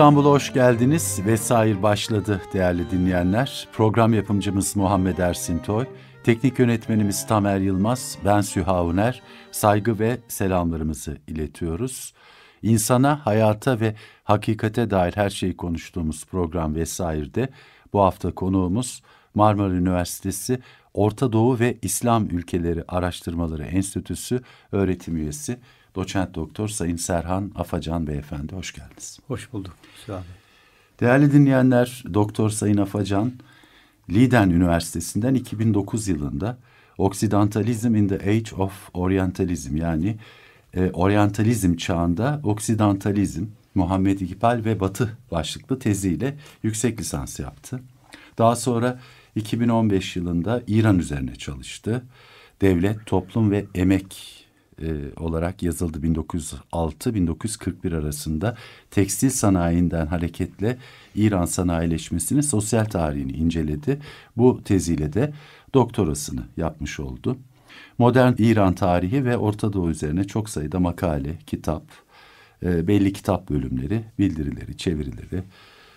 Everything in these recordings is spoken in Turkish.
İstanbul'a hoş geldiniz. Vesair başladı değerli dinleyenler. Program yapımcımız Muhammed Ersin teknik yönetmenimiz Tamer Yılmaz, ben Süha Uner. Saygı ve selamlarımızı iletiyoruz. İnsana, hayata ve hakikate dair her şeyi konuştuğumuz program Vesair'de bu hafta konuğumuz Marmara Üniversitesi Orta Doğu ve İslam Ülkeleri Araştırmaları Enstitüsü öğretim üyesi Doçent Doktor Sayın Serhan Afacan Beyefendi hoş geldiniz. Hoş bulduk. Sağ olun. Değerli dinleyenler, Doktor Sayın Afacan Liden Üniversitesi'nden 2009 yılında Occidentalism in the Age of Orientalism yani e, Orientalizm çağında Occidentalizm, Muhammed İkbal ve Batı başlıklı teziyle yüksek lisans yaptı. Daha sonra 2015 yılında İran üzerine çalıştı. Devlet, toplum ve emek e, olarak yazıldı 1906-1941 arasında tekstil sanayinden hareketle İran sanayileşmesini sosyal tarihini inceledi. Bu teziyle de doktorasını yapmış oldu. Modern İran tarihi ve Orta Doğu üzerine çok sayıda makale, kitap, e, belli kitap bölümleri, bildirileri, çevirileri,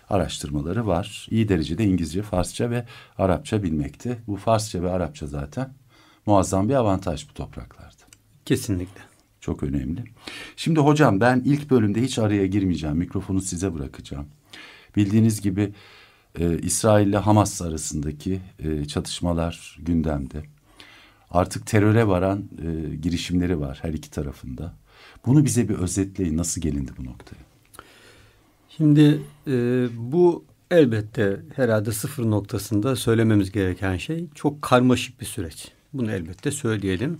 araştırmaları var. İyi derecede İngilizce, Farsça ve Arapça bilmekte. Bu Farsça ve Arapça zaten muazzam bir avantaj bu topraklarda. Kesinlikle. Çok önemli. Şimdi hocam ben ilk bölümde hiç araya girmeyeceğim. Mikrofonu size bırakacağım. Bildiğiniz gibi e, İsrail ile Hamas arasındaki e, çatışmalar gündemde. Artık teröre varan e, girişimleri var her iki tarafında. Bunu bize bir özetleyin. Nasıl gelindi bu noktaya? Şimdi e, bu elbette herhalde sıfır noktasında söylememiz gereken şey çok karmaşık bir süreç. Bunu elbette söyleyelim.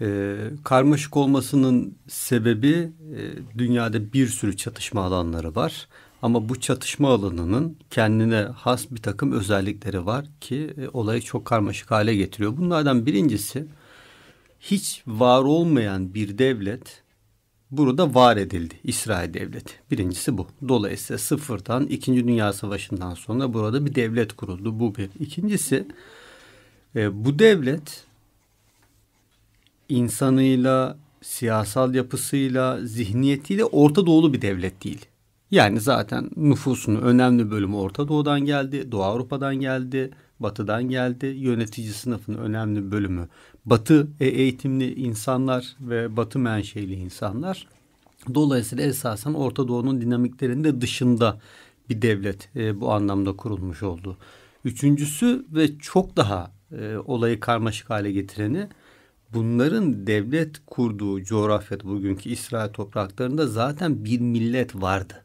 E, karmaşık olmasının sebebi e, dünyada bir sürü çatışma alanları var. Ama bu çatışma alanının kendine has bir takım özellikleri var ki e, olayı çok karmaşık hale getiriyor. Bunlardan birincisi hiç var olmayan bir devlet burada var edildi. İsrail devleti. Birincisi bu. Dolayısıyla sıfırdan İkinci Dünya Savaşı'ndan sonra burada bir devlet kuruldu. Bu bir. İkincisi e, bu devlet insanıyla, siyasal yapısıyla, zihniyetiyle Orta Doğulu bir devlet değil. Yani zaten nüfusunun önemli bölümü Orta Doğu'dan geldi, Doğu Avrupa'dan geldi, Batı'dan geldi. Yönetici sınıfın önemli bölümü Batı e, eğitimli insanlar ve Batı menşeli insanlar. Dolayısıyla esasen Orta Doğu'nun dinamiklerinde dışında bir devlet e, bu anlamda kurulmuş oldu. Üçüncüsü ve çok daha e, olayı karmaşık hale getireni bunların devlet kurduğu coğrafyada bugünkü İsrail topraklarında zaten bir millet vardı.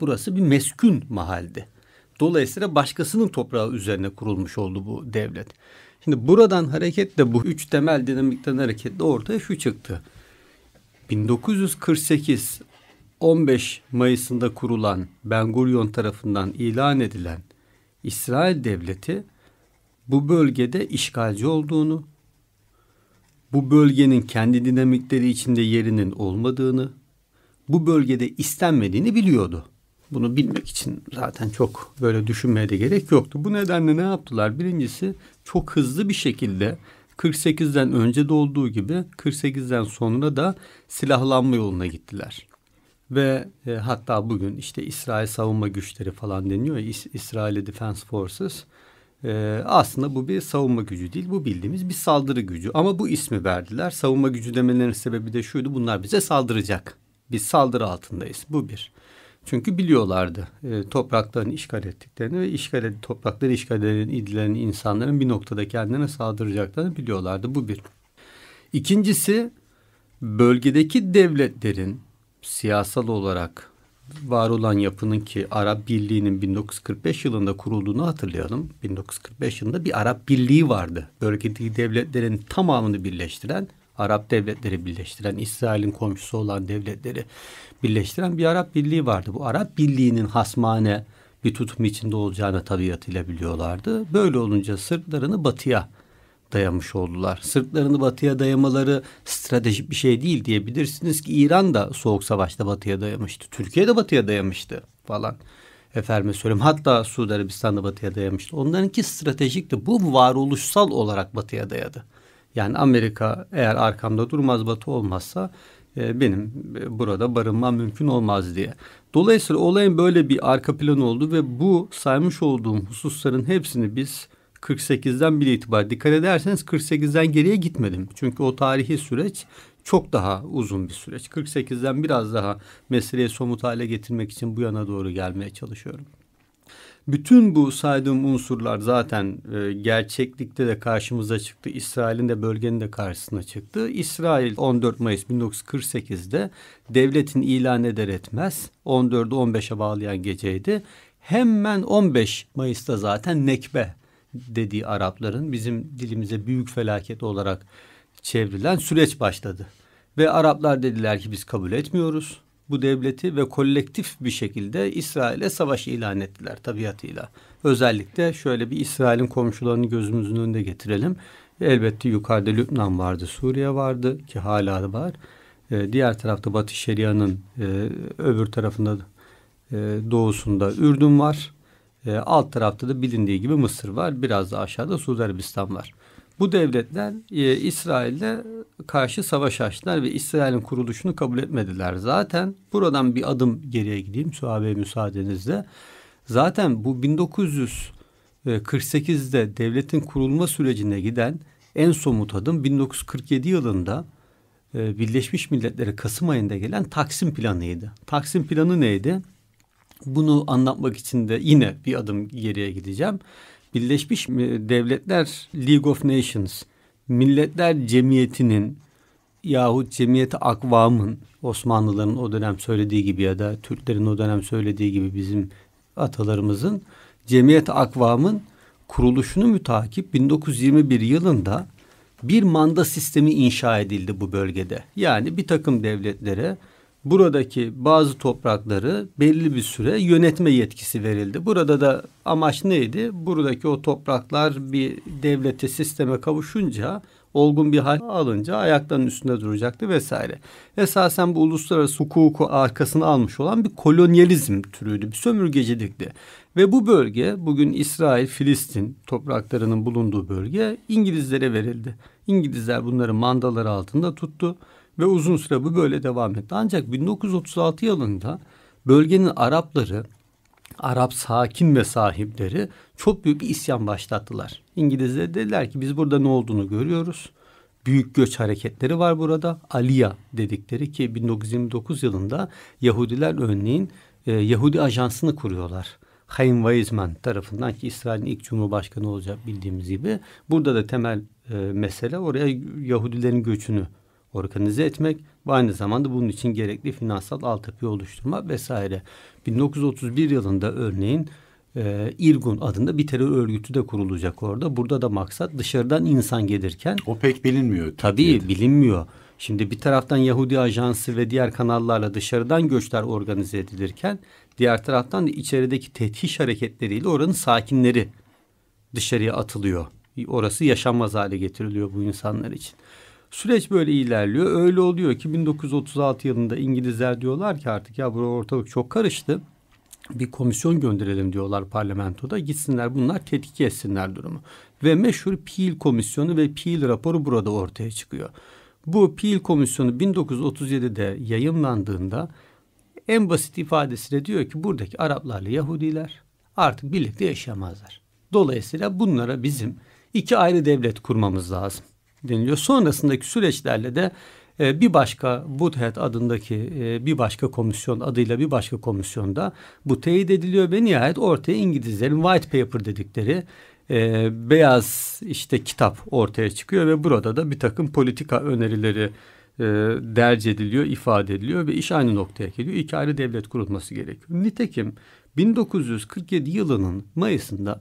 Burası bir meskun mahaldi. Dolayısıyla başkasının toprağı üzerine kurulmuş oldu bu devlet. Şimdi buradan hareketle bu üç temel dinamikten hareketle ortaya şu çıktı. 1948 15 Mayıs'ında kurulan Ben Gurion tarafından ilan edilen İsrail devleti bu bölgede işgalci olduğunu, bu bölgenin kendi dinamikleri içinde yerinin olmadığını, bu bölgede istenmediğini biliyordu. Bunu bilmek için zaten çok böyle düşünmeye de gerek yoktu. Bu nedenle ne yaptılar? Birincisi çok hızlı bir şekilde 48'den önce de olduğu gibi 48'den sonra da silahlanma yoluna gittiler. Ve e, hatta bugün işte İsrail savunma güçleri falan deniyor ya İs- İsrail Defense Forces. Ee, aslında bu bir savunma gücü değil. Bu bildiğimiz bir saldırı gücü. Ama bu ismi verdiler. Savunma gücü demelerinin sebebi de şuydu. Bunlar bize saldıracak. Biz saldırı altındayız. Bu bir. Çünkü biliyorlardı e, topraklarını işgal ettiklerini ve işgal toprakları işgal edilen idilen insanların bir noktada kendilerine saldıracaklarını biliyorlardı. Bu bir. İkincisi bölgedeki devletlerin siyasal olarak var olan yapının ki Arap Birliği'nin 1945 yılında kurulduğunu hatırlayalım. 1945 yılında bir Arap Birliği vardı. Bölgedeki devletlerin tamamını birleştiren, Arap devletleri birleştiren, İsrail'in komşusu olan devletleri birleştiren bir Arap Birliği vardı. Bu Arap Birliği'nin hasmane bir tutum içinde olacağını tabiatıyla biliyorlardı. Böyle olunca sırtlarını batıya dayamış oldular. Sırtlarını batıya dayamaları stratejik bir şey değil diyebilirsiniz ki İran da soğuk savaşta batıya dayamıştı. Türkiye de batıya dayamıştı falan. Efendime söyleyeyim hatta Suudi Arabistan da batıya dayamıştı. Onlarınki stratejikti. Bu varoluşsal olarak batıya dayadı. Yani Amerika eğer arkamda durmaz batı olmazsa e, benim e, burada barınmam mümkün olmaz diye. Dolayısıyla olayın böyle bir arka planı oldu ve bu saymış olduğum hususların hepsini biz 48'den bile itibaren dikkat ederseniz 48'den geriye gitmedim. Çünkü o tarihi süreç çok daha uzun bir süreç. 48'den biraz daha meseleyi somut hale getirmek için bu yana doğru gelmeye çalışıyorum. Bütün bu saydığım unsurlar zaten e, gerçeklikte de karşımıza çıktı. İsrail'in de bölgenin de karşısına çıktı. İsrail 14 Mayıs 1948'de devletin ilan eder etmez 14'ü 15'e bağlayan geceydi. Hemen 15 Mayıs'ta zaten nekbe dediği Arapların bizim dilimize büyük felaket olarak çevrilen süreç başladı. Ve Araplar dediler ki biz kabul etmiyoruz bu devleti ve kolektif bir şekilde İsrail'e savaş ilan ettiler tabiatıyla. Özellikle şöyle bir İsrail'in komşularını gözümüzün önünde getirelim. Elbette yukarıda Lübnan vardı, Suriye vardı ki hala var. Ee, diğer tarafta Batı Şeria'nın e, öbür tarafında e, doğusunda Ürdün var. E, alt tarafta da bilindiği gibi Mısır var. Biraz da aşağıda Suudi Arabistan var. Bu devletler e, İsrail'le karşı savaş açtılar ve İsrail'in kuruluşunu kabul etmediler. Zaten buradan bir adım geriye gideyim suabe müsaadenizle. Zaten bu 1948'de devletin kurulma sürecine giden en somut adım 1947 yılında e, Birleşmiş Milletler'e Kasım ayında gelen Taksim planıydı. Taksim planı neydi? Bunu anlatmak için de yine bir adım geriye gideceğim. Birleşmiş Devletler League of Nations, Milletler Cemiyeti'nin yahut Cemiyeti Akvam'ın Osmanlıların o dönem söylediği gibi ya da Türklerin o dönem söylediği gibi bizim atalarımızın Cemiyet Akvam'ın kuruluşunu mütakip 1921 yılında bir manda sistemi inşa edildi bu bölgede. Yani bir takım devletlere buradaki bazı toprakları belli bir süre yönetme yetkisi verildi. Burada da amaç neydi? Buradaki o topraklar bir devlete sisteme kavuşunca olgun bir hal alınca ayaklarının üstünde duracaktı vesaire. Esasen bu uluslararası hukuku arkasını almış olan bir kolonyalizm türüydü, bir sömürgecilikti. Ve bu bölge bugün İsrail, Filistin topraklarının bulunduğu bölge İngilizlere verildi. İngilizler bunları mandalar altında tuttu ve uzun süre bu böyle devam etti. Ancak 1936 yılında bölgenin Arapları Arap sakin ve sahipleri çok büyük bir isyan başlattılar. İngilizler dediler ki biz burada ne olduğunu görüyoruz. Büyük göç hareketleri var burada. Aliya dedikleri ki 1929 yılında Yahudiler örneğin e, Yahudi ajansını kuruyorlar. Hayim Weizmann tarafından ki İsrail'in ilk cumhurbaşkanı olacak bildiğimiz gibi. Burada da temel e, mesele oraya Yahudilerin göçünü organize etmek ve aynı zamanda bunun için gerekli finansal altyapı oluşturma vesaire. 1931 yılında örneğin e, İrgun adında bir terör örgütü de kurulacak orada. Burada da maksat dışarıdan insan gelirken. O pek bilinmiyor. Türkiye'de. Tabii bilinmiyor. Şimdi bir taraftan Yahudi ajansı ve diğer kanallarla dışarıdan göçler organize edilirken diğer taraftan da içerideki tethiş hareketleriyle oranın sakinleri dışarıya atılıyor. Orası yaşanmaz hale getiriliyor bu insanlar için. Süreç böyle ilerliyor. Öyle oluyor ki 1936 yılında İngilizler diyorlar ki artık ya bu ortalık çok karıştı. Bir komisyon gönderelim diyorlar parlamentoda. Gitsinler bunlar tetkik etsinler durumu. Ve meşhur Peel komisyonu ve Peel raporu burada ortaya çıkıyor. Bu Peel komisyonu 1937'de yayınlandığında en basit ifadesiyle diyor ki buradaki Araplarla Yahudiler artık birlikte yaşayamazlar. Dolayısıyla bunlara bizim iki ayrı devlet kurmamız lazım deniliyor. Sonrasındaki süreçlerle de e, bir başka Budhet adındaki e, bir başka komisyon adıyla bir başka komisyonda bu teyit ediliyor ve nihayet ortaya İngilizlerin white paper dedikleri e, beyaz işte kitap ortaya çıkıyor ve burada da bir takım politika önerileri e, derc ediliyor, ifade ediliyor ve iş aynı noktaya geliyor. İki ayrı devlet kurulması gerekiyor. Nitekim 1947 yılının Mayıs'ında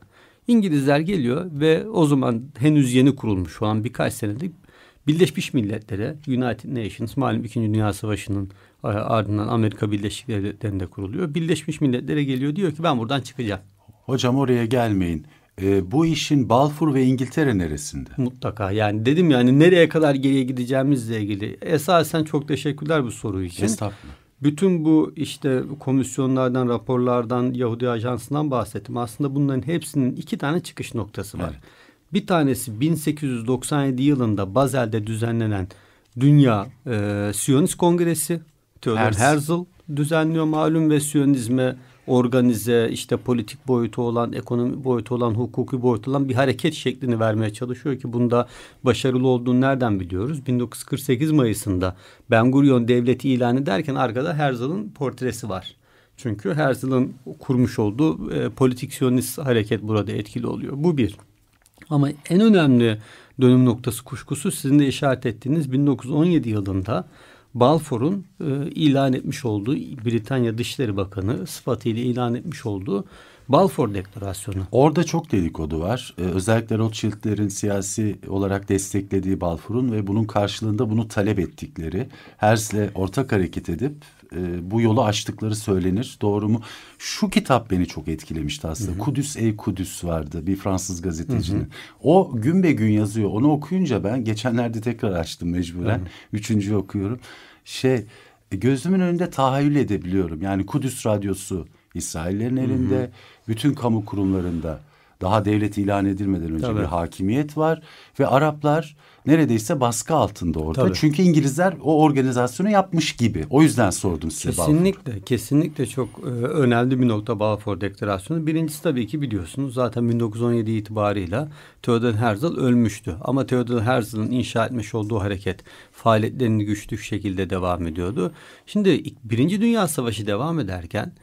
İngilizler geliyor ve o zaman henüz yeni kurulmuş şu an birkaç senelik Birleşmiş Milletler'e United Nations malum 2. Dünya Savaşı'nın e, ardından Amerika Birleşik Devletleri'nde kuruluyor. Birleşmiş Milletler'e geliyor diyor ki ben buradan çıkacağım. Hocam oraya gelmeyin. E, bu işin Balfour ve İngiltere neresinde? Mutlaka yani dedim yani nereye kadar geriye gideceğimizle ilgili. Esasen çok teşekkürler bu soru için. Estağfurullah. Bütün bu işte komisyonlardan, raporlardan, Yahudi Ajansı'ndan bahsettim. Aslında bunların hepsinin iki tane çıkış noktası var. Evet. Bir tanesi 1897 yılında Bazel'de düzenlenen Dünya e, Siyonist Kongresi. Theodor Herzl. düzenliyor malum ve Siyonizme organize işte politik boyutu olan, ekonomi boyutu olan, hukuki boyutu olan bir hareket şeklini vermeye çalışıyor ki bunda başarılı olduğunu nereden biliyoruz? 1948 Mayıs'ında Ben Gurion Devleti ilan ederken arkada Herzl'ın portresi var. Çünkü Herzl'ın kurmuş olduğu e, politik hareket burada etkili oluyor. Bu bir. Ama en önemli dönüm noktası kuşkusu sizin de işaret ettiğiniz 1917 yılında Balfour'un e, ilan etmiş olduğu Britanya Dışişleri Bakanı sıfatıyla ilan etmiş olduğu Balfour Deklarasyonu. Orada çok dedikodu var. Ee, özellikle Rothschild'lerin siyasi olarak desteklediği Balfour'un ve bunun karşılığında bunu talep ettikleri Herz'le ortak hareket edip e, bu yolu açtıkları söylenir. Doğru mu? Şu kitap beni çok etkilemişti aslında. Hı hı. Kudüs Ey Kudüs vardı bir Fransız gazetecinin. Hı hı. O gün be gün yazıyor. Onu okuyunca ben geçenlerde tekrar açtım mecburen. Hı hı. Üçüncü okuyorum. Şey gözümün önünde tahayyül edebiliyorum. Yani Kudüs Radyosu İsraillerin elinde, hı hı. bütün kamu kurumlarında daha devlet ilan edilmeden önce Tabii. bir hakimiyet var ve Araplar neredeyse baskı altında orada. Tabii. Çünkü İngilizler o organizasyonu yapmış gibi. O yüzden sordum size Kesinlikle, Balfour. kesinlikle çok e, önemli bir nokta Balfour Deklarasyonu. Birincisi tabii ki biliyorsunuz zaten 1917 itibarıyla Theodor Herzl ölmüştü. Ama Theodor Herzl'ın inşa etmiş olduğu hareket faaliyetlerini güçlü şekilde devam ediyordu. Şimdi Birinci Dünya Savaşı devam ederken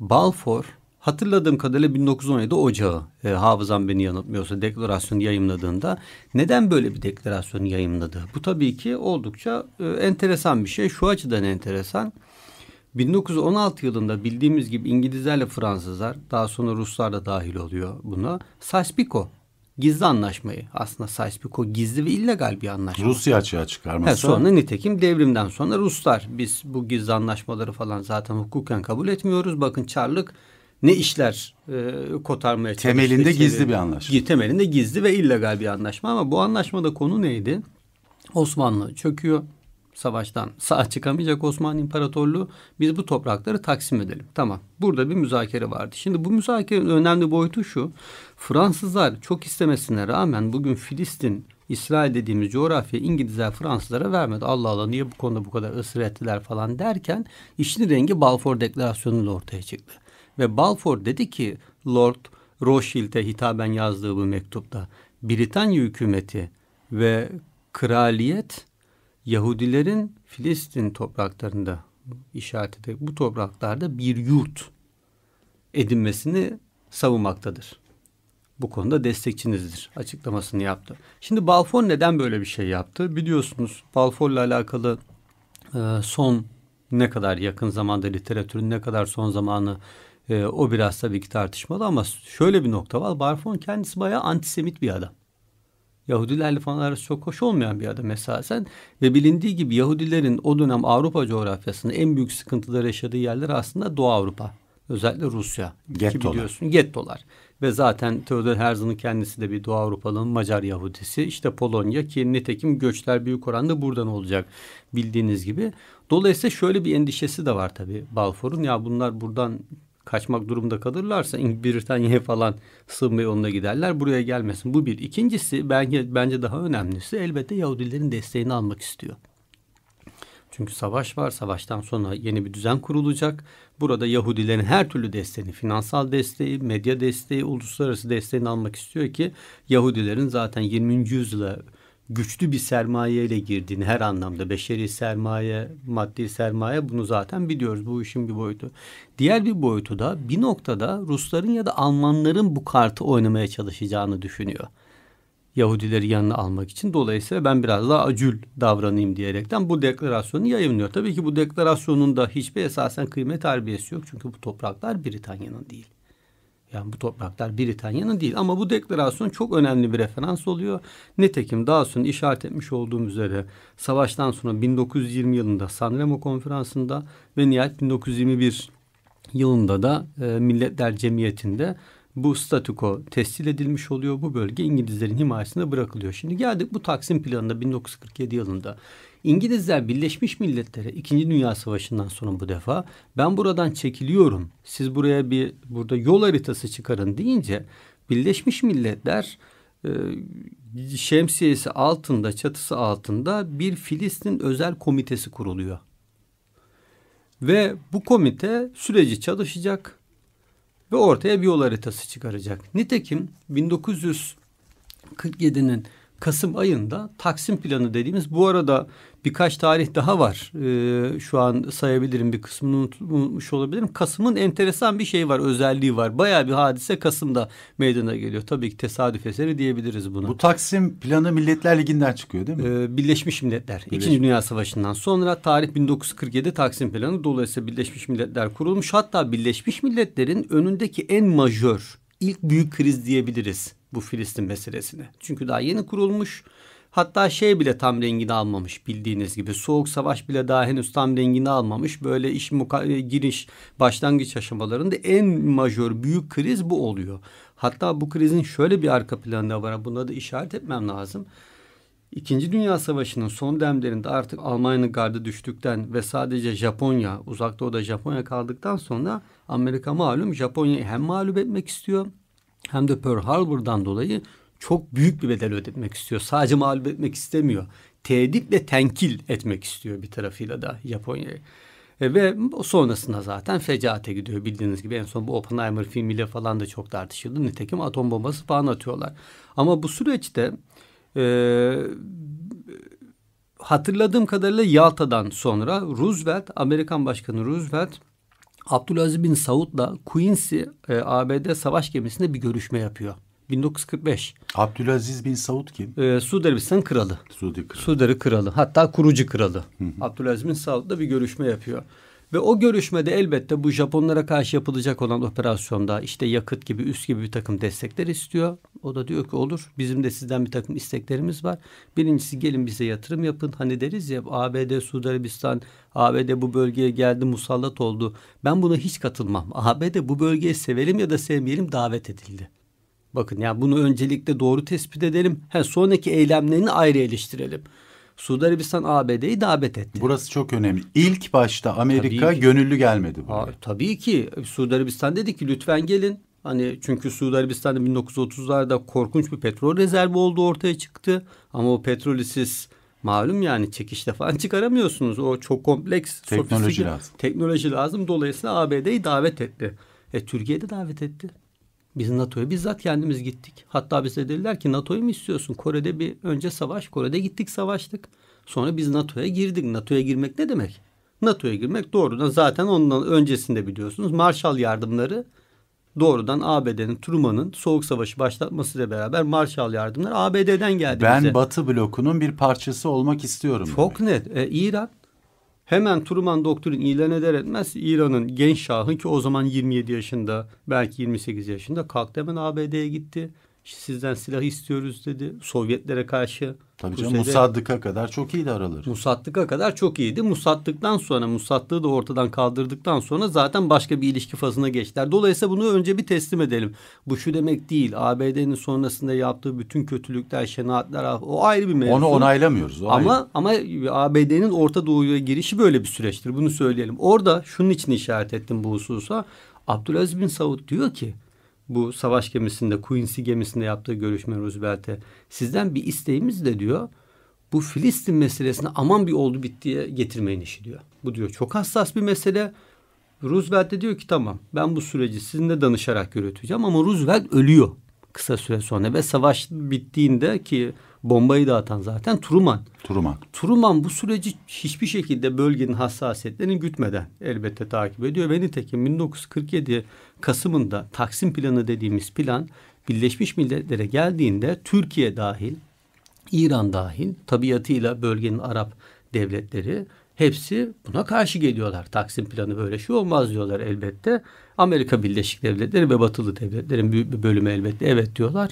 Balfour hatırladığım kadarıyla 1917 Ocağı e, hafızam beni yanıltmıyorsa deklarasyonu yayınladığında neden böyle bir deklarasyon yayınladı? Bu tabii ki oldukça e, enteresan bir şey. Şu açıdan enteresan. 1916 yılında bildiğimiz gibi İngilizlerle Fransızlar daha sonra Ruslar da dahil oluyor buna. sykes gizli anlaşmayı aslında sykes gizli ve illegal bir anlaşma. Rusya açığa çıkarması. Evet, sonra nitekim devrimden sonra Ruslar biz bu gizli anlaşmaları falan zaten hukuken kabul etmiyoruz. Bakın Çarlık ne işler e, kotarmaya çalıştı. Temelinde işte, gizli bir anlaşma. Temelinde gizli ve illegal bir anlaşma ama bu anlaşmada konu neydi? Osmanlı çöküyor savaştan sağ çıkamayacak Osmanlı İmparatorluğu. Biz bu toprakları taksim edelim. Tamam. Burada bir müzakere vardı. Şimdi bu müzakerenin önemli boyutu şu. Fransızlar çok istemesine rağmen bugün Filistin, İsrail dediğimiz coğrafya İngilizler Fransızlara vermedi. Allah Allah niye bu konuda bu kadar ısrar ettiler falan derken işin rengi Balfour Deklarasyonu ile ortaya çıktı. Ve Balfour dedi ki Lord Rothschild'e hitaben yazdığı bu mektupta Britanya hükümeti ve kraliyet Yahudilerin Filistin topraklarında işaret ederek bu topraklarda bir yurt edinmesini savunmaktadır. Bu konuda destekçinizdir açıklamasını yaptı. Şimdi Balfour neden böyle bir şey yaptı? Biliyorsunuz Balfour'la alakalı e, son ne kadar yakın zamanda literatürün ne kadar son zamanı e, o biraz tabii ki tartışmalı ama şöyle bir nokta var. Barfon kendisi bayağı antisemit bir adam. Yahudilerle falan arası çok hoş olmayan bir adam esasen. Ve bilindiği gibi Yahudilerin o dönem Avrupa coğrafyasında en büyük sıkıntılar yaşadığı yerler aslında Doğu Avrupa. Özellikle Rusya. Gettolar. Biliyorsun, gettolar. Ve zaten Theodor Herzl'ın kendisi de bir Doğu Avrupalı'nın Macar Yahudisi. İşte Polonya ki nitekim göçler büyük oranda buradan olacak bildiğiniz gibi. Dolayısıyla şöyle bir endişesi de var tabii Balfour'un. Ya bunlar buradan kaçmak durumda kalırlarsa Britanya'ya falan sığınma yoluna giderler. Buraya gelmesin. Bu bir. İkincisi bence, bence daha önemlisi elbette Yahudilerin desteğini almak istiyor. Çünkü savaş var. Savaştan sonra yeni bir düzen kurulacak. Burada Yahudilerin her türlü desteğini, finansal desteği, medya desteği, uluslararası desteğini almak istiyor ki Yahudilerin zaten 20. yüzyıla güçlü bir sermaye ile girdiğini her anlamda beşeri sermaye, maddi sermaye bunu zaten biliyoruz. Bu işin bir boyutu. Diğer bir boyutu da bir noktada Rusların ya da Almanların bu kartı oynamaya çalışacağını düşünüyor. Yahudileri yanına almak için. Dolayısıyla ben biraz daha acül davranayım diyerekten bu deklarasyonu yayınlıyor. Tabii ki bu deklarasyonun da hiçbir esasen kıymet harbiyesi yok. Çünkü bu topraklar Britanya'nın değil. Yani bu topraklar Britanya'nın değil ama bu deklarasyon çok önemli bir referans oluyor. Nitekim daha sonra işaret etmiş olduğum üzere savaştan sonra 1920 yılında Sanremo konferansında ve nihayet 1921 yılında da e, Milletler Cemiyeti'nde bu statüko tescil edilmiş oluyor. Bu bölge İngilizlerin himayesinde bırakılıyor. Şimdi geldik bu Taksim planında 1947 yılında. İngilizler Birleşmiş Milletler'e 2. Dünya Savaşı'ndan sonra bu defa ben buradan çekiliyorum. Siz buraya bir burada yol haritası çıkarın deyince Birleşmiş Milletler e, şemsiyesi altında, çatısı altında bir Filistin özel komitesi kuruluyor. Ve bu komite süreci çalışacak ve ortaya bir yol haritası çıkaracak. Nitekim 1947'nin Kasım ayında Taksim planı dediğimiz bu arada birkaç tarih daha var. Ee, şu an sayabilirim bir kısmını unutmuş olabilirim. Kasım'ın enteresan bir şey var, özelliği var. Bayağı bir hadise Kasım'da meydana geliyor. Tabii ki tesadüf eseri diyebiliriz bunu. Bu Taksim planı Milletler Ligi'nden çıkıyor değil mi? Ee, Birleşmiş Milletler. Birleşmiş. İkinci Dünya Savaşı'ndan sonra tarih 1947 Taksim planı. Dolayısıyla Birleşmiş Milletler kurulmuş. Hatta Birleşmiş Milletler'in önündeki en majör, ilk büyük kriz diyebiliriz bu Filistin meselesini. Çünkü daha yeni kurulmuş. Hatta şey bile tam rengini almamış bildiğiniz gibi. Soğuk savaş bile daha henüz tam rengini almamış. Böyle iş e, giriş başlangıç aşamalarında en majör büyük kriz bu oluyor. Hatta bu krizin şöyle bir arka planı var. Buna da işaret etmem lazım. İkinci Dünya Savaşı'nın son demlerinde artık Almanya'nın gardı düştükten ve sadece Japonya, uzakta o da Japonya kaldıktan sonra Amerika malum Japonya'yı hem mağlup etmek istiyor hem de Pearl Harbor'dan dolayı çok büyük bir bedel ödetmek istiyor. Sadece mağlup etmek istemiyor. Tehdit ve tenkil etmek istiyor bir tarafıyla da Japonya'yı. E, ve sonrasında zaten fecaate gidiyor bildiğiniz gibi. En son bu Oppenheimer filmiyle falan da çok tartışıldı. Nitekim atom bombası falan atıyorlar. Ama bu süreçte e, hatırladığım kadarıyla Yalta'dan sonra Roosevelt, Amerikan Başkanı Roosevelt Abdülaziz bin Saud'la Quincy e, ABD savaş gemisinde bir görüşme yapıyor. 1945. Abdülaziz bin Saud kim? Ee, Suudi Arabistan kralı. Suudi kralı. Suudi kralı. Hatta kurucu kralı. Hı hı. Abdülaziz bin Saud'la bir görüşme yapıyor. Ve o görüşmede elbette bu Japonlara karşı yapılacak olan operasyonda işte yakıt gibi üst gibi bir takım destekler istiyor. O da diyor ki olur bizim de sizden bir takım isteklerimiz var. Birincisi gelin bize yatırım yapın. Hani deriz ya ABD, Suudi Arabistan, ABD bu bölgeye geldi musallat oldu. Ben buna hiç katılmam. ABD bu bölgeye sevelim ya da sevmeyelim davet edildi. Bakın yani bunu öncelikle doğru tespit edelim. Ha, sonraki eylemlerini ayrı eleştirelim. Suudi Arabistan ABD'yi davet etti. Burası çok önemli. İlk başta Amerika gönüllü gelmedi buraya. Aa, tabii ki Suudi Arabistan dedi ki lütfen gelin. Hani çünkü Suudi Arabistan'da 1930'larda korkunç bir petrol rezervi olduğu ortaya çıktı. Ama o petrolü siz malum yani çekişte falan çıkaramıyorsunuz. O çok kompleks. Teknoloji lazım. Teknoloji lazım. Dolayısıyla ABD'yi davet etti. E Türkiye'de davet etti. Biz NATO'ya bizzat kendimiz gittik. Hatta bize dediler ki NATO'yu mu istiyorsun? Kore'de bir önce savaş. Kore'de gittik savaştık. Sonra biz NATO'ya girdik. NATO'ya girmek ne demek? NATO'ya girmek doğrudan zaten ondan öncesinde biliyorsunuz. Marshall yardımları doğrudan ABD'nin Truman'ın Soğuk Savaşı başlatmasıyla beraber Marshall yardımları ABD'den geldi ben bize. Ben Batı blokunun bir parçası olmak istiyorum. Çok demek. net. E, İran Hemen Truman doktrin ilan eder etmez İran'ın genç şahı ki o zaman 27 yaşında belki 28 yaşında kalktı hemen ABD'ye gitti sizden silah istiyoruz dedi. Sovyetlere karşı. Tabii Rusya'da, canım Musaddık'a kadar çok iyiydi araları. Musaddık'a kadar çok iyiydi. Musaddık'tan sonra Musaddık'ı da ortadan kaldırdıktan sonra zaten başka bir ilişki fazına geçtiler. Dolayısıyla bunu önce bir teslim edelim. Bu şu demek değil. ABD'nin sonrasında yaptığı bütün kötülükler, şenaatler ah, o ayrı bir mevzu. Onu onaylamıyoruz. O ama ayrı. ama ABD'nin Orta Doğu'ya girişi böyle bir süreçtir. Bunu söyleyelim. Orada şunun için işaret ettim bu hususa. Abdülaziz bin Saud diyor ki bu savaş gemisinde Quincy gemisinde yaptığı görüşme Roosevelt'e sizden bir isteğimiz de diyor bu Filistin meselesini aman bir oldu bittiye getirmeyin işi diyor. Bu diyor çok hassas bir mesele. Roosevelt de diyor ki tamam ben bu süreci sizinle danışarak yürüteceğim ama Roosevelt ölüyor kısa süre sonra ve savaş bittiğinde ki bombayı dağıtan zaten Truman. Truman. Truman bu süreci hiçbir şekilde bölgenin hassasiyetlerini gütmeden elbette takip ediyor ve nitekim 1947 Kasım'ında Taksim planı dediğimiz plan Birleşmiş Milletler'e geldiğinde Türkiye dahil, İran dahil tabiatıyla bölgenin Arap devletleri hepsi buna karşı geliyorlar. Taksim planı böyle şey olmaz diyorlar elbette. Amerika Birleşik Devletleri ve Batılı devletlerin büyük bir bölümü elbette evet diyorlar.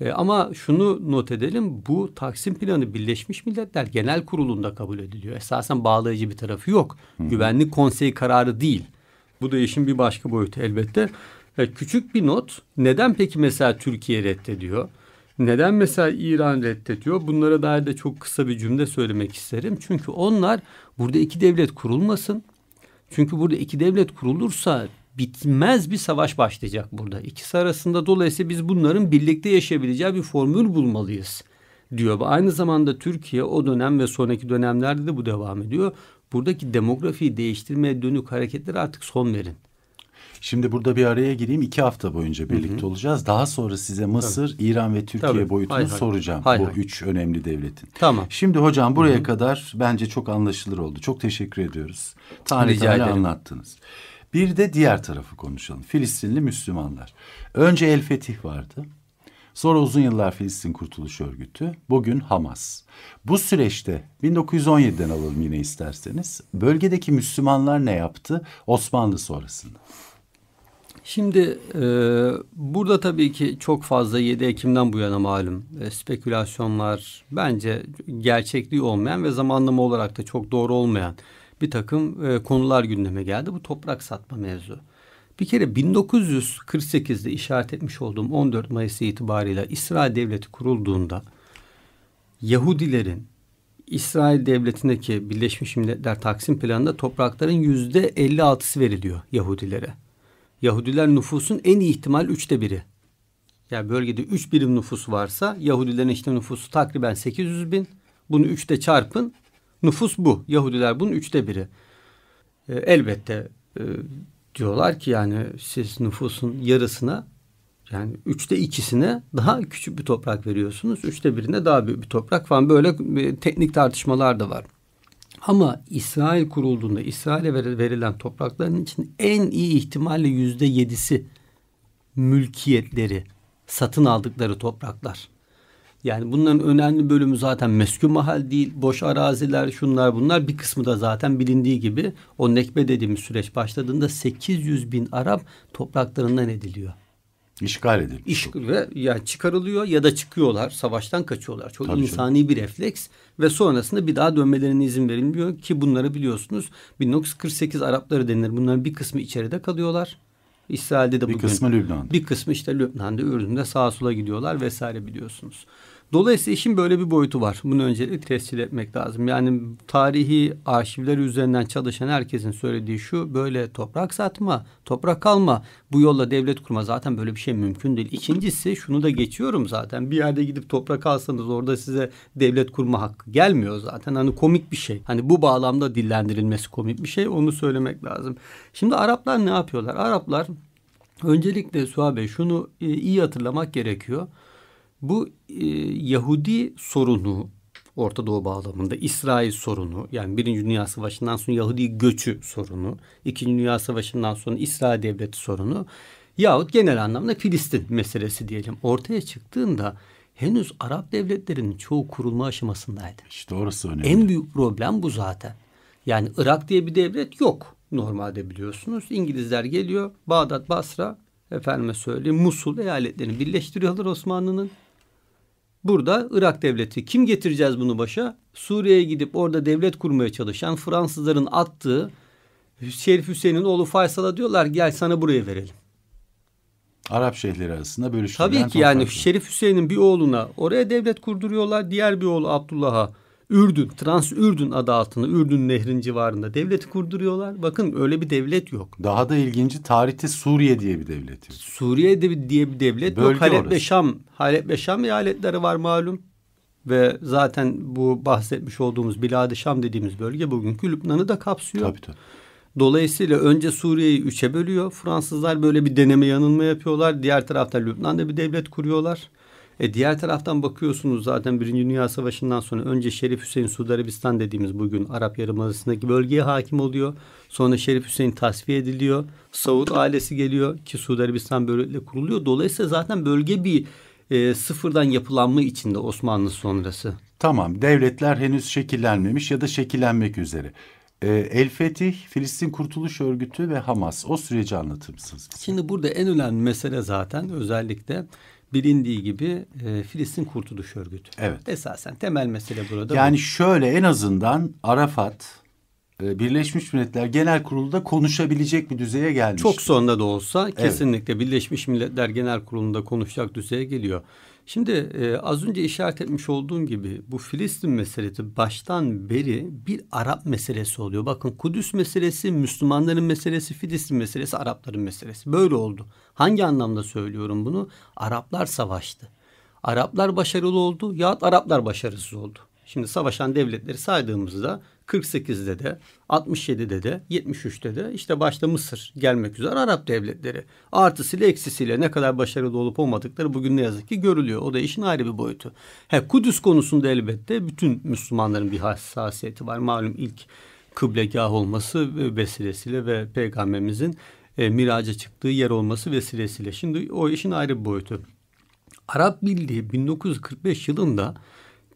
E, ama şunu not edelim bu Taksim Planı Birleşmiş Milletler Genel Kurulu'nda kabul ediliyor. Esasen bağlayıcı bir tarafı yok. Hı. Güvenlik Konseyi kararı değil. Bu da işin bir başka boyutu elbette. E, küçük bir not neden peki mesela Türkiye reddediyor? Neden mesela İran reddediyor? Bunlara dair de çok kısa bir cümle söylemek isterim. Çünkü onlar burada iki devlet kurulmasın. Çünkü burada iki devlet kurulursa bitmez bir savaş başlayacak burada. İkisi arasında dolayısıyla biz bunların birlikte yaşayabileceği bir formül bulmalıyız diyor. aynı zamanda Türkiye o dönem ve sonraki dönemlerde de bu devam ediyor. Buradaki demografiyi değiştirmeye dönük hareketleri artık son verin. Şimdi burada bir araya gireyim. İki hafta boyunca birlikte hı hı. olacağız. Daha sonra size Mısır, Tabii. İran ve Türkiye Tabii. boyutunu hay soracağım. Hay bu hay. üç önemli devletin. Tamam. Şimdi hocam buraya hı hı. kadar bence çok anlaşılır oldu. Çok teşekkür ediyoruz. Tane Rica tane ederim. anlattınız. Bir de diğer tarafı konuşalım. Filistinli Müslümanlar. Önce El Fetih vardı. Sonra uzun yıllar Filistin Kurtuluş Örgütü, bugün Hamas. Bu süreçte 1917'den alalım yine isterseniz. Bölgedeki Müslümanlar ne yaptı Osmanlı sonrasında? Şimdi e, burada tabii ki çok fazla 7 Ekim'den bu yana malum e, spekülasyonlar bence gerçekliği olmayan ve zamanlama olarak da çok doğru olmayan bir takım e, konular gündeme geldi. Bu toprak satma mevzu. Bir kere 1948'de işaret etmiş olduğum 14 Mayıs itibariyle İsrail Devleti kurulduğunda Yahudilerin İsrail Devleti'ndeki Birleşmiş Milletler Taksim Planı'nda toprakların yüzde 56'sı veriliyor Yahudilere. Yahudiler nüfusun en iyi ihtimal üçte biri. Yani bölgede üç birim nüfus varsa Yahudilerin işte nüfusu takriben 800 bin. Bunu üçte çarpın Nüfus bu. Yahudiler bunun üçte biri. E, elbette e, diyorlar ki yani siz nüfusun yarısına yani üçte ikisine daha küçük bir toprak veriyorsunuz. Üçte birine daha büyük bir toprak falan böyle e, teknik tartışmalar da var. Ama İsrail kurulduğunda İsrail'e verilen toprakların için en iyi ihtimalle yüzde yedisi mülkiyetleri satın aldıkları topraklar. Yani bunların önemli bölümü zaten meskun mahal değil. Boş araziler şunlar bunlar. Bir kısmı da zaten bilindiği gibi o nekbe dediğimiz süreç başladığında 800 bin Arap topraklarından ediliyor. İşgal edilmiş. İş, ve yani çıkarılıyor ya da çıkıyorlar savaştan kaçıyorlar. Çok Tabii insani canım. bir refleks ve sonrasında bir daha dönmelerine izin verilmiyor ki bunları biliyorsunuz 1948 Arapları denir. Bunların bir kısmı içeride kalıyorlar. İsrail'de de bir bugün. kısmı Lübnan'da. Bir kısmı işte Lübnan'da, Ürdün'de sağa sola gidiyorlar vesaire biliyorsunuz. Dolayısıyla işin böyle bir boyutu var. Bunu öncelikle tescil etmek lazım. Yani tarihi arşivler üzerinden çalışan herkesin söylediği şu böyle toprak satma, toprak alma. Bu yolla devlet kurma zaten böyle bir şey mümkün değil. İkincisi şunu da geçiyorum zaten. Bir yerde gidip toprak alsanız orada size devlet kurma hakkı gelmiyor zaten. Hani komik bir şey. Hani bu bağlamda dillendirilmesi komik bir şey. Onu söylemek lazım. Şimdi Araplar ne yapıyorlar? Araplar öncelikle Suha Bey şunu e, iyi hatırlamak gerekiyor. Bu e, Yahudi sorunu Orta Doğu bağlamında İsrail sorunu yani Birinci Dünya Savaşı'ndan sonra Yahudi göçü sorunu, İkinci Dünya Savaşı'ndan sonra İsrail devleti sorunu yahut genel anlamda Filistin meselesi diyelim ortaya çıktığında henüz Arap devletlerinin çoğu kurulma aşamasındaydı. İşte orası önemli. En büyük problem bu zaten. Yani Irak diye bir devlet yok normalde biliyorsunuz. İngilizler geliyor Bağdat, Basra, efendime söyleyeyim Musul eyaletlerini birleştiriyorlar Osmanlı'nın. Burada Irak devleti kim getireceğiz bunu başa? Suriye'ye gidip orada devlet kurmaya çalışan Fransızların attığı Şerif Hüseyin'in oğlu Faysal'a diyorlar gel sana buraya verelim. Arap şehirleri arasında bölüştürülen Tabii ki yani Şerif Hüseyin'in bir oğluna oraya devlet kurduruyorlar. Diğer bir oğlu Abdullah'a Ürdün, Trans Ürdün adı altında Ürdün Nehri'nin civarında devleti kurduruyorlar. Bakın öyle bir devlet yok. Daha da ilginci tarihte Suriye diye bir devlet yok. Suriye diye bir devlet Bölge yok. Halep orası. ve Şam, Halep ve Şam eyaletleri var malum. Ve zaten bu bahsetmiş olduğumuz Bilad-ı Şam dediğimiz bölge bugünkü Lübnan'ı da kapsıyor. Tabii tabii. Dolayısıyla önce Suriye'yi üçe bölüyor. Fransızlar böyle bir deneme yanılma yapıyorlar. Diğer tarafta Lübnan'da bir devlet kuruyorlar. E diğer taraftan bakıyorsunuz zaten Birinci Dünya Savaşı'ndan sonra önce Şerif Hüseyin Suudi Arabistan dediğimiz bugün Arap Yarımadası'ndaki bölgeye hakim oluyor. Sonra Şerif Hüseyin tasfiye ediliyor. Saud ailesi geliyor ki Suudi Arabistan böyle kuruluyor. Dolayısıyla zaten bölge bir e, sıfırdan yapılanma içinde Osmanlı sonrası. Tamam devletler henüz şekillenmemiş ya da şekillenmek üzere. E, El Fetih, Filistin Kurtuluş Örgütü ve Hamas o süreci anlatır mısınız? Bize? Şimdi burada en önemli mesele zaten özellikle bilindiği gibi e, Filistin Kurtuluş Örgütü. Evet. Esasen temel mesele burada. Yani bu. şöyle en azından Arafat e, Birleşmiş Milletler Genel Kurulu'nda konuşabilecek bir düzeye gelmiş. Çok sonunda da olsa evet. kesinlikle Birleşmiş Milletler Genel Kurulu'nda konuşacak düzeye geliyor. Şimdi e, az önce işaret etmiş olduğum gibi bu Filistin meselesi baştan beri bir Arap meselesi oluyor. Bakın Kudüs meselesi, Müslümanların meselesi, Filistin meselesi, Arapların meselesi. Böyle oldu. Hangi anlamda söylüyorum bunu? Araplar savaştı. Araplar başarılı oldu yahut Araplar başarısız oldu. Şimdi savaşan devletleri saydığımızda 48'de de, 67'de de, 73'te de işte başta Mısır gelmek üzere Arap devletleri artısıyla eksisiyle ne kadar başarılı olup olmadıkları bugün ne yazık ki görülüyor. O da işin ayrı bir boyutu. He, Kudüs konusunda elbette bütün Müslümanların bir hassasiyeti var. Malum ilk kıblegah olması vesilesiyle ve peygamberimizin e, miraca çıktığı yer olması vesilesiyle. Şimdi o işin ayrı bir boyutu. Arap Birliği 1945 yılında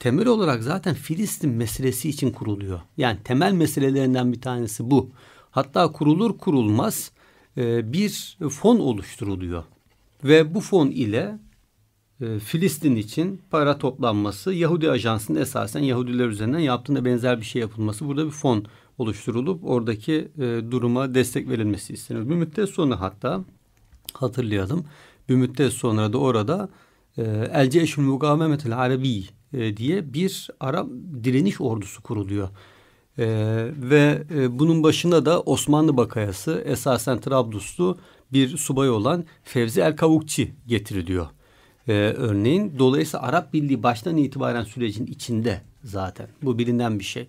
temel olarak zaten Filistin meselesi için kuruluyor. Yani temel meselelerinden bir tanesi bu. Hatta kurulur kurulmaz e, bir fon oluşturuluyor. Ve bu fon ile e, Filistin için para toplanması, Yahudi Ajansı'nın esasen Yahudiler üzerinden yaptığında benzer bir şey yapılması. Burada bir fon oluşturulup oradaki e, duruma destek verilmesi isteniyor. Bir müddet sonra hatta hatırlayalım. Bir müddet sonra da orada El Ceşül Mugavemetel Arabi e, diye bir Arap direniş ordusu kuruluyor. E, ve e, bunun başında da Osmanlı Bakayası esasen Trabluslu bir subay olan Fevzi El Kavukçi getiriliyor. E, örneğin dolayısıyla Arap Birliği baştan itibaren sürecin içinde zaten bu bilinen bir şey.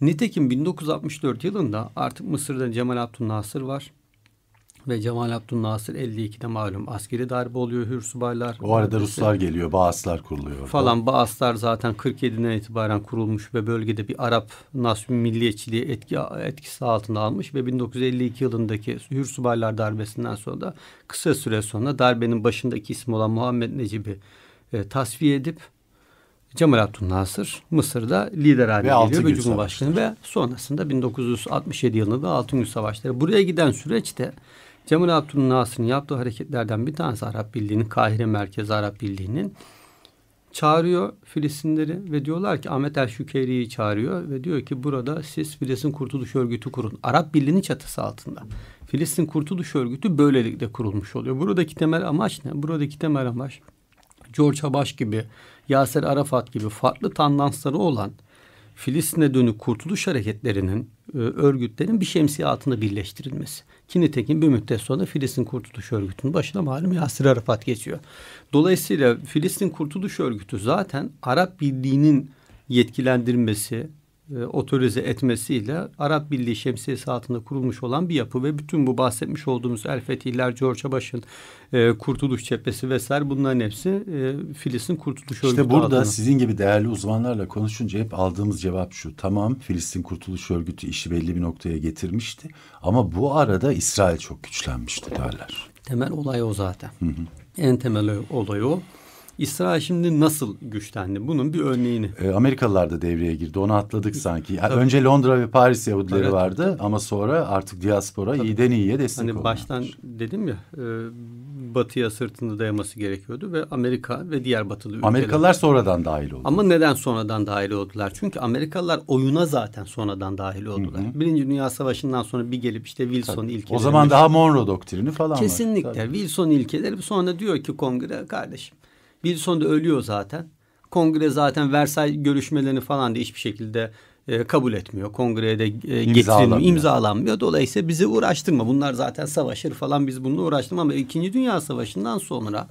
Nitekim 1964 yılında artık Mısır'da Cemal Abdülnasır var. Ve Cemal Abdülnasır 52'de malum askeri darbe oluyor hürsubaylar. O arada neredeyse. Ruslar geliyor, Baaslar kuruluyor. Falan Baaslar zaten 47'den itibaren kurulmuş ve bölgede bir Arap nasyon milliyetçiliği etki, etkisi altında almış. Ve 1952 yılındaki hürsubaylar darbesinden sonra da kısa süre sonra darbenin başındaki ismi olan Muhammed Necip'i e, tasfiye edip Cemal Abdülnasır Mısır'da lider haline ve geliyor ve Cumhurbaşkanı savaşları. ve sonrasında 1967 yılında da Altın Gün Savaşları. Buraya giden süreçte Cemal Abdül'ün yaptığı hareketlerden bir tanesi Arap Birliği'nin, Kahire merkezi Arap Birliği'nin çağırıyor Filistinleri ve diyorlar ki Ahmet El Şükeri'yi çağırıyor ve diyor ki burada siz Filistin Kurtuluş Örgütü kurun. Arap Birliği'nin çatısı altında. Filistin Kurtuluş Örgütü böylelikle kurulmuş oluyor. Buradaki temel amaç ne? Buradaki temel amaç George Habash gibi, Yaser Arafat gibi farklı tandansları olan Filistin'e dönük kurtuluş hareketlerinin, e, örgütlerin bir şemsiye altında birleştirilmesi. Ki nitekim bir müddet sonra Filistin Kurtuluş Örgütü'nün başına malum Yasir Arafat geçiyor. Dolayısıyla Filistin Kurtuluş Örgütü zaten Arap Birliği'nin yetkilendirmesi, e, otorize etmesiyle Arap Birliği şemsiyesi altında kurulmuş olan bir yapı ve bütün bu bahsetmiş olduğumuz El Fethiler, George Bush'ın e, Kurtuluş Cephesi vesaire bunların hepsi e, Filistin Kurtuluş Örgütü İşte burada adına. sizin gibi değerli uzmanlarla konuşunca hep aldığımız cevap şu. Tamam Filistin Kurtuluş Örgütü işi belli bir noktaya getirmişti ama bu arada İsrail çok güçlenmişti derler. Temel olay o zaten. Hı hı. En temel olay o. İsrail şimdi nasıl güçlendi? Bunun bir örneğini. E, Amerikalılar da devreye girdi. Onu atladık sanki. Tabii. Önce Londra ve Paris Yahudileri evet. vardı ama sonra artık diaspora Tabii. iyiden iyiye destek hani olmuş. Baştan dedim ya e, batıya sırtını dayaması gerekiyordu ve Amerika ve diğer batılı ülkeler. Amerikalılar sonradan dahil oldu. Ama neden sonradan dahil oldular? Çünkü Amerikalılar oyuna zaten sonradan dahil oldular. Hı hı. Birinci Dünya Savaşı'ndan sonra bir gelip işte Wilson Tabii. ilkeleri. O zaman daha Monroe doktrini falan Kesinlikle. var. Kesinlikle Wilson ilkeleri sonra diyor ki kongre kardeşim Wilson da ölüyor zaten. Kongre zaten Versay görüşmelerini falan da hiçbir şekilde e, kabul etmiyor. Kongrede e, getirilmiyor, imzalanmıyor. Dolayısıyla bizi uğraştırma. Bunlar zaten savaşır falan biz bununla uğraştım ama İkinci Dünya Savaşı'ndan sonra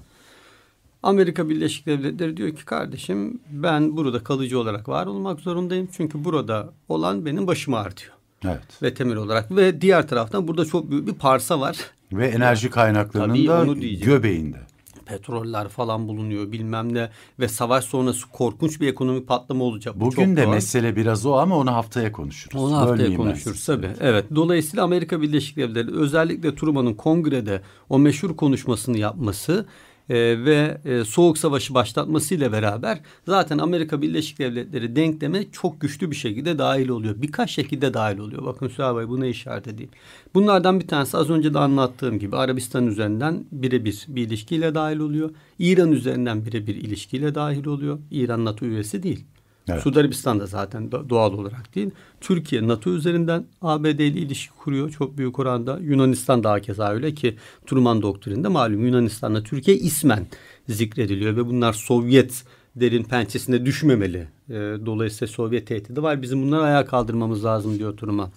Amerika Birleşik Devletleri diyor ki kardeşim ben burada kalıcı olarak var olmak zorundayım. Çünkü burada olan benim başımı artıyor. Evet. Ve temel olarak ve diğer taraftan burada çok büyük bir parsa var. Ve enerji kaynaklarının Tabii da göbeğinde petroller falan bulunuyor bilmem ne ve savaş sonrası korkunç bir ekonomik patlama olacak. Bugün Çok de var. mesele biraz o ama onu haftaya konuşuruz. Onu haftaya Bölmeyeyim konuşuruz tabii. Evet. evet. Dolayısıyla Amerika Birleşik Devletleri özellikle Truman'ın kongrede o meşhur konuşmasını yapması e, ve e, Soğuk Savaşı başlatmasıyla beraber zaten Amerika Birleşik Devletleri denkleme çok güçlü bir şekilde dahil oluyor. Birkaç şekilde dahil oluyor. Bakın Süha Bey buna işaret edeyim. Bunlardan bir tanesi az önce de anlattığım gibi Arabistan üzerinden birebir bir ilişkiyle dahil oluyor. İran üzerinden birebir ilişkiyle dahil oluyor. İran NATO üyesi değil. Evet. Suudi Arabistan da zaten doğal olarak değil. Türkiye NATO üzerinden ABD ile ilişki kuruyor çok büyük oranda. Yunanistan daha keza öyle ki Truman doktrininde malum Yunanistan'la Türkiye ismen zikrediliyor ve bunlar Sovyet derin pençesine düşmemeli. Ee, dolayısıyla Sovyet tehdidi var. Bizim bunları ayağa kaldırmamız lazım diyor Truman.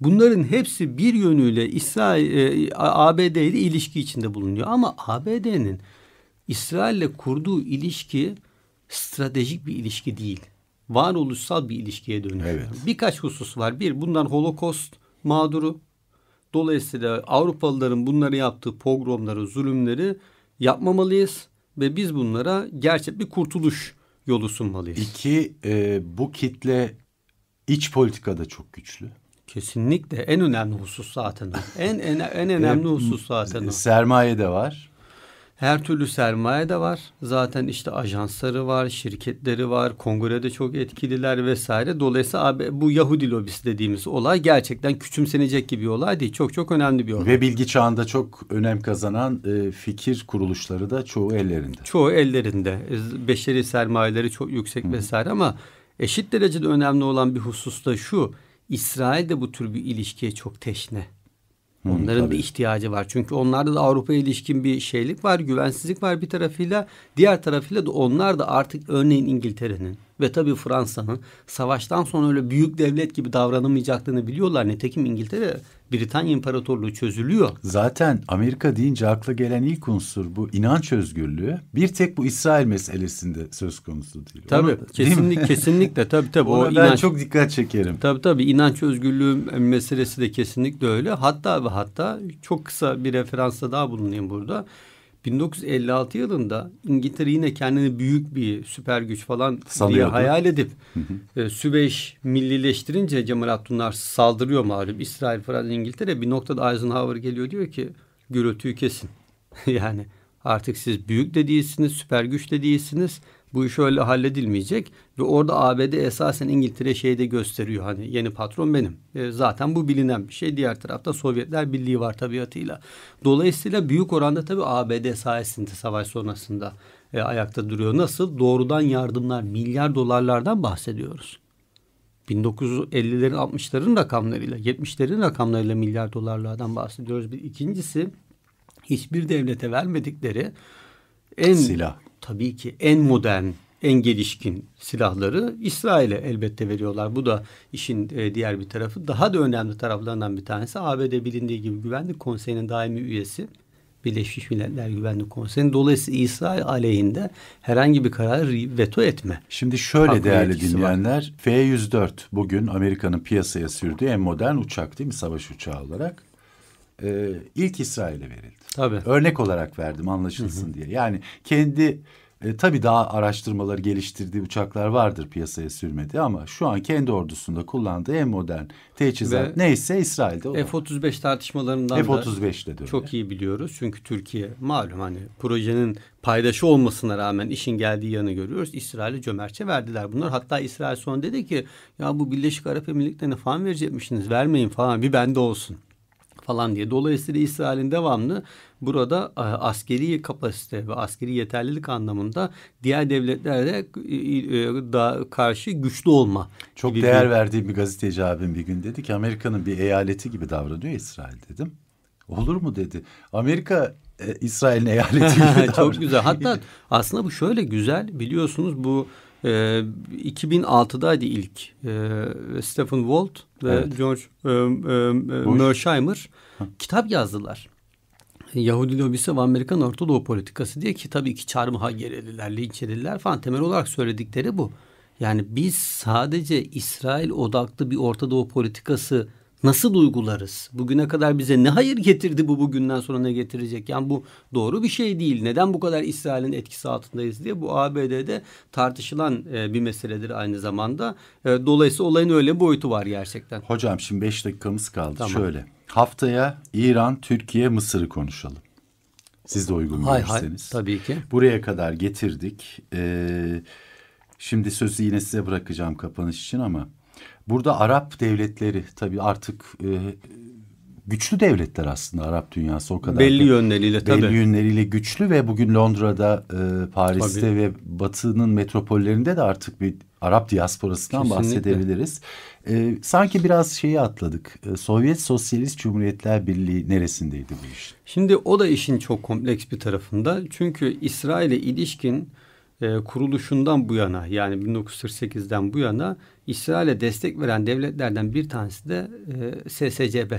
Bunların hepsi bir yönüyle İsrail e, ABD ile ilişki içinde bulunuyor ama ABD'nin İsrail'le kurduğu ilişki stratejik bir ilişki değil. Varoluşsal bir ilişkiye dönüşüyor. Evet. Birkaç husus var. Bir, bundan holokost, mağduru. Dolayısıyla Avrupalıların bunları yaptığı pogromları, zulümleri yapmamalıyız ve biz bunlara gerçek bir kurtuluş yolu sunmalıyız. İki, e, bu kitle iç politikada çok güçlü. Kesinlikle en önemli husus zaten o. En en en önemli husus zaten o. Sermaye de var. Her türlü sermaye de var. Zaten işte ajansları var, şirketleri var, kongrede çok etkililer vesaire. Dolayısıyla abi, bu Yahudi lobisi dediğimiz olay gerçekten küçümsenecek gibi bir olay değil. Çok çok önemli bir olay. Ve bilgi çağında çok önem kazanan e, fikir kuruluşları da çoğu ellerinde. Çoğu ellerinde. E, beşeri sermayeleri çok yüksek Hı. vesaire ama eşit derecede önemli olan bir husus da şu. İsrail de bu tür bir ilişkiye çok teşne. Onların tabii. da ihtiyacı var. Çünkü onlarda da Avrupa'ya ilişkin bir şeylik var, güvensizlik var bir tarafıyla. Diğer tarafıyla da onlar da artık örneğin İngiltere'nin ve tabii Fransa'nın savaştan sonra öyle büyük devlet gibi davranamayacaklarını biliyorlar. Nitekim İngiltere Britanya İmparatorluğu çözülüyor. Zaten Amerika deyince akla gelen ilk unsur bu inanç özgürlüğü. Bir tek bu İsrail meselesinde söz konusu değil. Tabii Ona, kesinlik, değil kesinlikle tabii tabii. Ona o ben inanç, çok dikkat çekerim. Tabii tabii inanç özgürlüğü meselesi de kesinlikle öyle. Hatta ve hatta çok kısa bir referansta daha bulunayım burada. 1956 yılında İngiltere yine kendini büyük bir süper güç falan Sanıyordu. diye hayal edip e, Süveyş millileştirince Cemal Hatunlar saldırıyor malum. İsrail, Fransa, İngiltere bir noktada Eisenhower geliyor diyor ki gürültüyü kesin. yani artık siz büyük de değilsiniz, süper güç de değilsiniz bu iş öyle halledilmeyecek ve orada ABD esasen İngiltere şeyi de gösteriyor hani yeni patron benim. E, zaten bu bilinen bir şey. Diğer tarafta Sovyetler Birliği var tabiatıyla. Dolayısıyla büyük oranda tabii ABD sayesinde savaş sonrasında e, ayakta duruyor. Nasıl? Doğrudan yardımlar milyar dolarlardan bahsediyoruz. 1950'lerin 60'ların rakamlarıyla 70'lerin rakamlarıyla milyar dolarlardan bahsediyoruz. Bir ikincisi hiçbir devlete vermedikleri en silah tabii ki en modern, en gelişkin silahları İsrail'e elbette veriyorlar. Bu da işin e, diğer bir tarafı. Daha da önemli taraflarından bir tanesi ABD bilindiği gibi Güvenlik Konseyi'nin daimi üyesi. Birleşmiş Milletler Güvenlik Konseyi. Dolayısıyla İsrail aleyhinde herhangi bir karar veto etme. Şimdi şöyle Haklı değerli dinleyenler var. F-104 bugün Amerika'nın piyasaya sürdüğü en modern uçak değil mi savaş uçağı olarak? Ee, ilk İsrail'e verildi. Tabii. Örnek olarak verdim anlaşılsın Hı-hı. diye. Yani kendi e, tabii daha araştırmalar geliştirdiği uçaklar vardır piyasaya sürmedi ama şu an kendi ordusunda kullandığı en modern teçhizat Ve neyse İsrail'de. Olan. F-35 tartışmalarından F-35'te de çok iyi biliyoruz. Çünkü Türkiye malum hani projenin paydaşı olmasına rağmen işin geldiği yanı görüyoruz. İsrail'e cömertçe verdiler bunlar. Hatta İsrail son dedi ki ya bu Birleşik Arap Emirlikleri'ne falan verecekmişsiniz vermeyin falan bir bende olsun falan diye. Dolayısıyla İsrail'in devamlı burada e, askeri kapasite ve askeri yeterlilik anlamında diğer devletlere e, e, karşı güçlü olma. Çok gibi. değer verdiğim bir gazeteci abim bir gün dedi ki Amerika'nın bir eyaleti gibi davranıyor İsrail dedim. Olur mu dedi. Amerika e, İsrail'in eyaleti gibi davranıyor. Çok güzel. Hatta aslında bu şöyle güzel biliyorsunuz bu 2006'daydı ee, ilk. Ee, Stephen Walt ve evet. George e, e, e, Mersheimer kitap yazdılar. Yahudi lobisi ve Amerikan Ortadoğu politikası diye ki tabii ki çarmıha gerililer, linç edildiler falan. Temel olarak söyledikleri bu. Yani biz sadece İsrail odaklı bir Ortadoğu politikası Nasıl duygularız? Bugüne kadar bize ne hayır getirdi bu bugünden sonra ne getirecek? Yani bu doğru bir şey değil. Neden bu kadar İsrail'in etkisi altındayız diye bu ABD'de tartışılan e, bir meseledir aynı zamanda. E, dolayısıyla olayın öyle boyutu var gerçekten. Hocam şimdi beş dakikamız kaldı. Tamam. Şöyle haftaya İran, Türkiye, Mısır'ı konuşalım. Siz de uygun hay görürseniz. Hay, tabii ki. Buraya kadar getirdik. Ee, şimdi sözü yine size bırakacağım kapanış için ama Burada Arap devletleri tabii artık e, güçlü devletler aslında Arap dünyası o kadar. Belli da, yönleriyle tabii. Belli yönleriyle güçlü ve bugün Londra'da, e, Paris'te tabii. ve Batı'nın metropollerinde de artık bir Arap diasporasından Kesinlikle. bahsedebiliriz. E, sanki biraz şeyi atladık. E, Sovyet Sosyalist Cumhuriyetler Birliği neresindeydi bu iş? Şimdi o da işin çok kompleks bir tarafında. Çünkü İsrail'e ilişkin e, kuruluşundan bu yana yani 1948'den bu yana İsrail'e destek veren devletlerden bir tanesi de e, SSCB.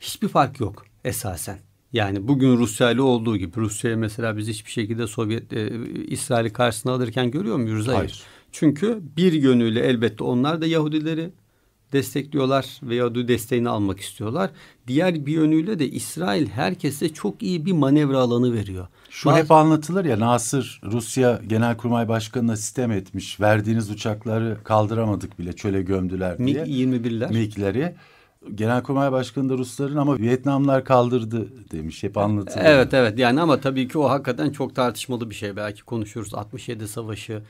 Hiçbir fark yok esasen. Yani bugün Rusya ile olduğu gibi Rusya mesela biz hiçbir şekilde Sovyet e, İsrail'i karşısına alırken görüyor muyuz? Hayır. Hayır. Çünkü bir yönüyle elbette onlar da Yahudileri destekliyorlar veya de desteğini almak istiyorlar. Diğer bir yönüyle de İsrail herkese çok iyi bir manevra alanı veriyor. Şu Baz... hep anlatılır ya Nasır Rusya Genelkurmay Başkanı'na sistem etmiş. Verdiğiniz uçakları kaldıramadık bile çöle gömdüler diye. MiG-21'ler. MiG'leri. Genelkurmay Başkanı da Rusların ama Vietnamlar kaldırdı demiş hep anlatılıyor. Evet evet yani ama tabii ki o hakikaten çok tartışmalı bir şey. Belki konuşuruz 67 Savaşı,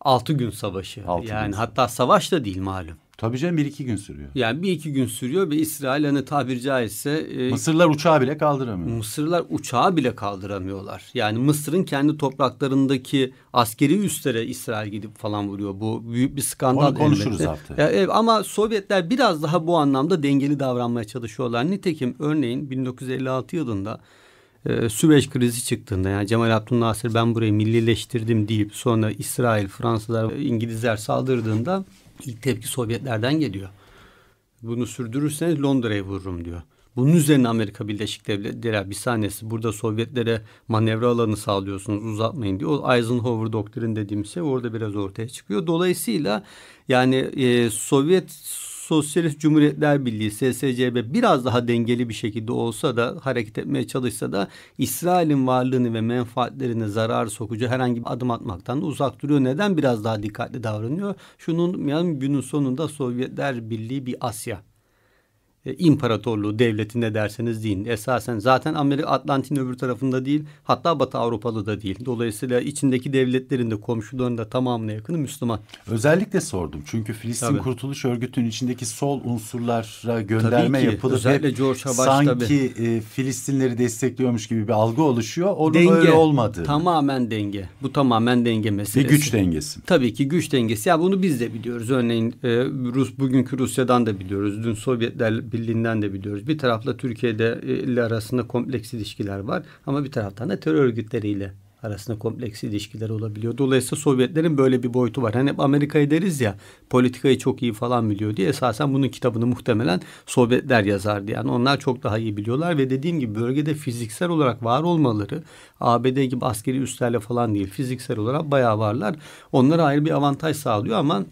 6 gün Savaşı. 6 yani gün. hatta savaş da değil malum. Tabii canım bir iki gün sürüyor. Yani bir iki gün sürüyor ve İsrail hani tabiri caizse... E, Mısırlar uçağı bile kaldıramıyor. Mısırlar uçağı bile kaldıramıyorlar. Yani Mısır'ın kendi topraklarındaki askeri üstlere İsrail gidip falan vuruyor. Bu büyük bir skandal. Onu konuşuruz elbette. haftaya. E, ama Sovyetler biraz daha bu anlamda dengeli davranmaya çalışıyorlar. Nitekim örneğin 1956 yılında e, Süveyş krizi çıktığında yani Cemal Abdülnasır ben burayı millileştirdim deyip sonra İsrail, Fransızlar, İngilizler saldırdığında... İlk tepki Sovyetlerden geliyor. Bunu sürdürürseniz Londra'ya vururum diyor. Bunun üzerine Amerika Birleşik Devletleri bir sahnesi burada Sovyetlere manevra alanı sağlıyorsunuz uzatmayın diyor. O Eisenhower doktrin dediğim şey orada biraz ortaya çıkıyor. Dolayısıyla yani e, Sovyet Sosyalist Cumhuriyetler Birliği SSCB biraz daha dengeli bir şekilde olsa da hareket etmeye çalışsa da İsrail'in varlığını ve menfaatlerine zarar sokucu herhangi bir adım atmaktan uzak duruyor. Neden biraz daha dikkatli davranıyor? Şunun yani günün sonunda Sovyetler Birliği bir Asya e, imparatorluğu devleti derseniz deyin. Esasen zaten Amerika Atlantin öbür tarafında değil hatta Batı Avrupalı da değil. Dolayısıyla içindeki devletlerin de komşuların da tamamına yakını Müslüman. Özellikle sordum çünkü Filistin tabii. Kurtuluş Örgütü'nün içindeki sol unsurlara e, gönderme tabii ki, özellikle George Habaş, sanki tabii. E, Filistinleri destekliyormuş gibi bir algı oluşuyor. Onun denge, öyle olmadı. Tamamen denge. Bu tamamen denge meselesi. Bir güç dengesi. Tabii ki güç dengesi. Ya bunu biz de biliyoruz. Örneğin e, Rus bugünkü Rusya'dan da biliyoruz. Dün Sovyetler Birliği'nden de biliyoruz. Bir tarafla Türkiye'de e, ile arasında kompleks ilişkiler var ama bir taraftan da terör örgütleriyle arasında kompleks ilişkiler olabiliyor. Dolayısıyla Sovyetlerin böyle bir boyutu var. Hani hep Amerika'yı deriz ya politikayı çok iyi falan biliyor diye esasen bunun kitabını muhtemelen Sovyetler yazardı. Yani onlar çok daha iyi biliyorlar ve dediğim gibi bölgede fiziksel olarak var olmaları ABD gibi askeri üslerle falan değil fiziksel olarak bayağı varlar. Onlara ayrı bir avantaj sağlıyor ama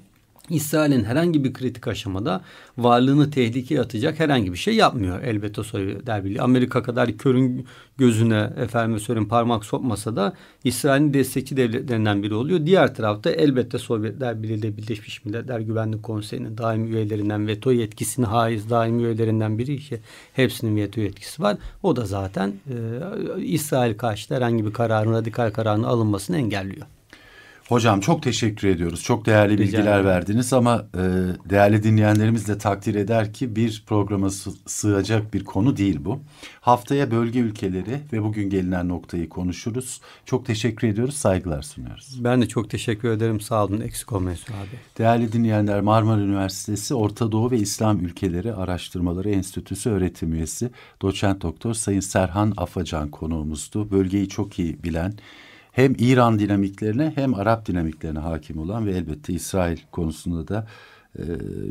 İsrail'in herhangi bir kritik aşamada varlığını tehlikeye atacak herhangi bir şey yapmıyor elbette Sovyetler Birliği. Amerika kadar körün gözüne efendim söyleyeyim parmak sokmasa da İsrail'in destekçi devletlerinden biri oluyor. Diğer tarafta elbette Sovyetler Birliği ile Birleşmiş Milletler Güvenlik Konseyi'nin daimi üyelerinden veto yetkisini haiz daimi üyelerinden biri ki hepsinin veto yetkisi var. O da zaten e, İsrail karşıtı herhangi bir kararın radikal kararın alınmasını engelliyor. Hocam çok teşekkür ediyoruz. Çok değerli Rica bilgiler ederim. verdiniz ama e, değerli dinleyenlerimiz de takdir eder ki bir programa sığacak bir konu değil bu. Haftaya bölge ülkeleri ve bugün gelinen noktayı konuşuruz. Çok teşekkür ediyoruz, saygılar sunuyoruz. Ben de çok teşekkür ederim. Sağ olun. Eksik olmayın abi. Değerli dinleyenler Marmara Üniversitesi Orta Doğu ve İslam Ülkeleri Araştırmaları Enstitüsü öğretim üyesi doçent doktor Sayın Serhan Afacan konuğumuzdu. Bölgeyi çok iyi bilen hem İran dinamiklerine hem Arap dinamiklerine hakim olan ve elbette İsrail konusunda da e,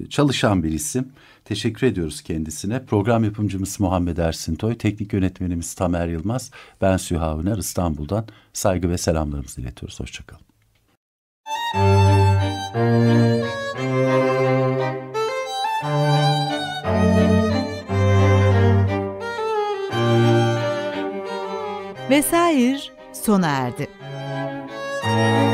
çalışan bir isim. Teşekkür ediyoruz kendisine. Program yapımcımız Muhammed Ersintoy, teknik yönetmenimiz Tamer Yılmaz, ben Süha Üner İstanbul'dan saygı ve selamlarımızı iletiyoruz. Hoşçakalın. Vesair sona erdi. Müzik